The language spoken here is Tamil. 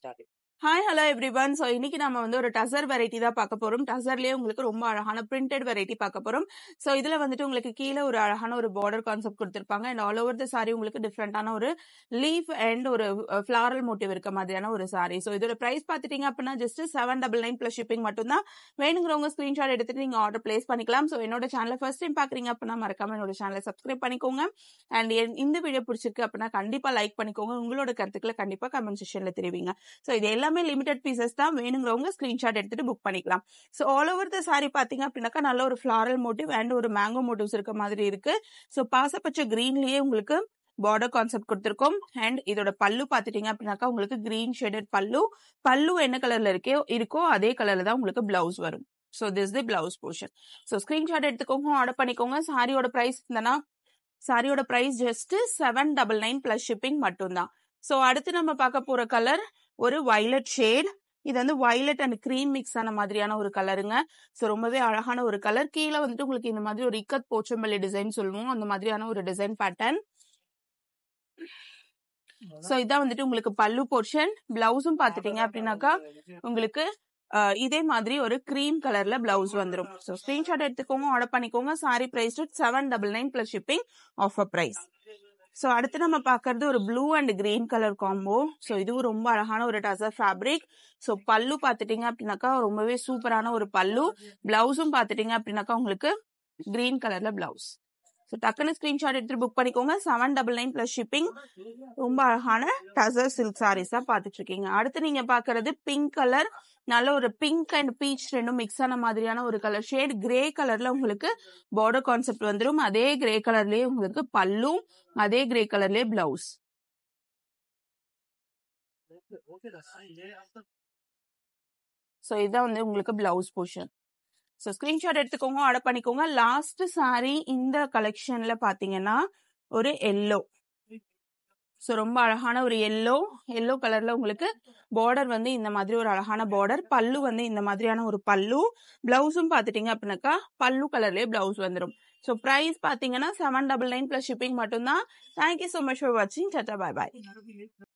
started hi hello everyone so இன்னைக்கு நம்ம வந்து ஒரு டசர் வெரைட்டி தான் பார்க்க போகிறோம் டசர்லேயே உங்களுக்கு ரொம்ப அழகான பிரிண்டட் வெரைட்டி பார்க்க போகிறோம் ஸோ இதில் வந்துட்டு உங்களுக்கு கீழே ஒரு அழகான ஒரு பார்டர் கான்செப்ட் கொடுத்துருப்பாங்க and all over the sari உங்களுக்கு டிஃப்ரெண்டான ஒரு லீஃப் அண்ட் ஒரு ஃப்ளாரல் மோட்டிவ் இருக்க மாதிரியான ஒரு சாரி ஸோ இதோட ப்ரைஸ் பார்த்துட்டீங்க அப்படின்னா just seven double nine plus shipping மட்டும்தான் வேணுங்கிறவங்க ஸ்க்ரீன்ஷாட் எடுத்துட்டு நீங்கள் ஆர்டர் பிளேஸ் பண்ணிக்கலாம் ஸோ என்னோட சேனலை ஃபர்ஸ்ட் டைம் பார்க்குறீங்க அப்படின்னா மறக்காம என்னோட சேனலை சப்ஸ்கிரைப் பண்ணிக்கோங்க அண்ட் இந்த வீடியோ பிடிச்சிருக்கு அப்படின்னா கண்டிப்பாக லைக் பண்ணிக்கோங்க உங்களோட கருத்துக்களை கண்டிப்பாக கமெண்ட் செஷனில் தெரிவிங்க ஸோ இது எல்லாம் எல்லாமே லிமிடெட் பீசஸ் தான் வேணுங்கிறவங்க ஸ்கிரீன்ஷாட் எடுத்துட்டு புக் பண்ணிக்கலாம் so all over the sari பார்த்தீங்க அப்படின்னாக்கா நல்ல ஒரு ஃப்ளாரல் மோட்டிவ் அண்ட் ஒரு மேங்கோ மோட்டிவ்ஸ் இருக்க மாதிரி இருக்கு ஸோ பாசப்பச்ச கிரீன்லயே உங்களுக்கு பார்டர் கான்செப்ட் கொடுத்துருக்கோம் அண்ட் இதோட பல்லு பார்த்துட்டீங்க அப்படின்னாக்கா உங்களுக்கு கிரீன் ஷேடட் பல்லு பல்லு என்ன கலர்ல இருக்கே இருக்கோ அதே கலர்ல தான் உங்களுக்கு பிளவுஸ் வரும் so this the blouse portion so screenshot எடுத்துக்கோங்க ஆர்டர் பண்ணிக்கோங்க சாரியோட ப்ரைஸ் இருந்தனா சாரியோட price just seven double nine plus shipping மட்டும்தான் ஸோ அடுத்து நம்ம பார்க்க போற கலர் ஒரு வயலட் ஷேட் இது வந்து வயலட் அண்ட் கிரீம் மிக்ஸ் ஆன மாதிரியான ஒரு கலருங்க ஸோ ரொம்பவே அழகான ஒரு கலர் கீழே வந்துட்டு உங்களுக்கு இந்த மாதிரி ஒரு இக்கத் போச்சம்பள்ளி டிசைன் சொல்லுவோம் அந்த மாதிரியான ஒரு டிசைன் பேட்டர்ன் சோ இதான் வந்துட்டு உங்களுக்கு பல்லு போர்ஷன் பிளவுஸும் பாத்துட்டீங்க அப்படின்னாக்கா உங்களுக்கு இதே மாதிரி ஒரு கிரீம் கலர்ல பிளவுஸ் வந்துடும் ஸோ ஸ்கிரீன்ஷாட் எடுத்துக்கோங்க ஆர்டர் பண்ணிக்கோங்க sari price seven double nine plus shipping offer price so அடுத்து நம்ம பார்க்கறது ஒரு blue and green colour combo so இதுவும் ரொம்ப அழகான ஒரு டசர் ஃபேப்ரிக் ஸோ பல்லு பார்த்துட்டீங்க அப்படின்னாக்கா ரொம்பவே சூப்பரான ஒரு பல்லு பிளவுஸும் பார்த்துட்டீங்க அப்படின்னாக்கா உங்களுக்கு கிரீன் கலர்ல பிளவுஸ் ஸோ டக்குன்னு ஸ்கிரீன்ஷாட் எடுத்து புக் பண்ணிக்கோங்க seven double nine plus shipping ரொம்ப அழகான டசர் சில்க் சாரீஸாக பாத்துட்டு இருக்கீங்க அடுத்து நீங்கள் பார்க்கறது பிங்க் கலர் நல்ல ஒரு பிங்க் அண்ட் பீச் ரெண்டும் மிக்ஸ் ஆன மாதிரியான ஒரு கலர் ஷேட் கிரே கலரில் உங்களுக்கு பார்டர் கான்செப்ட் வந்துடும் அதே கிரே கலர்லேயே உங்களுக்கு பல்லும் அதே கிரே கலர்லேயே பிளவுஸ் ஸோ இதான் வந்து உங்களுக்கு பிளவுஸ் போர்ஷன் ஸோ ஸ்கிரீன்ஷாட் எடுத்துக்கோங்க ஆர்டர் பண்ணிக்கோங்க லாஸ்ட் சாரீ இந்த கலெக்ஷன்ல பாத்தீங்கன்னா ஒரு எல்லோ ஸோ ரொம்ப அழகான ஒரு எல்லோ எல்லோ கலர்ல உங்களுக்கு பார்டர் வந்து இந்த மாதிரி ஒரு அழகான பார்டர் பல்லு வந்து இந்த மாதிரியான ஒரு பல்லு பிளவுஸும் பாத்துட்டீங்க அப்படின்னாக்கா பல்லு கலர்லேயே பிளவுஸ் வந்துடும் ஸோ ப்ரைஸ் பார்த்தீங்கன்னா seven double nine plus shipping மட்டும்தான் தேங்க்யூ ஸோ மச் ஃபார் வாட்சிங் சட்டா பாய் பாய்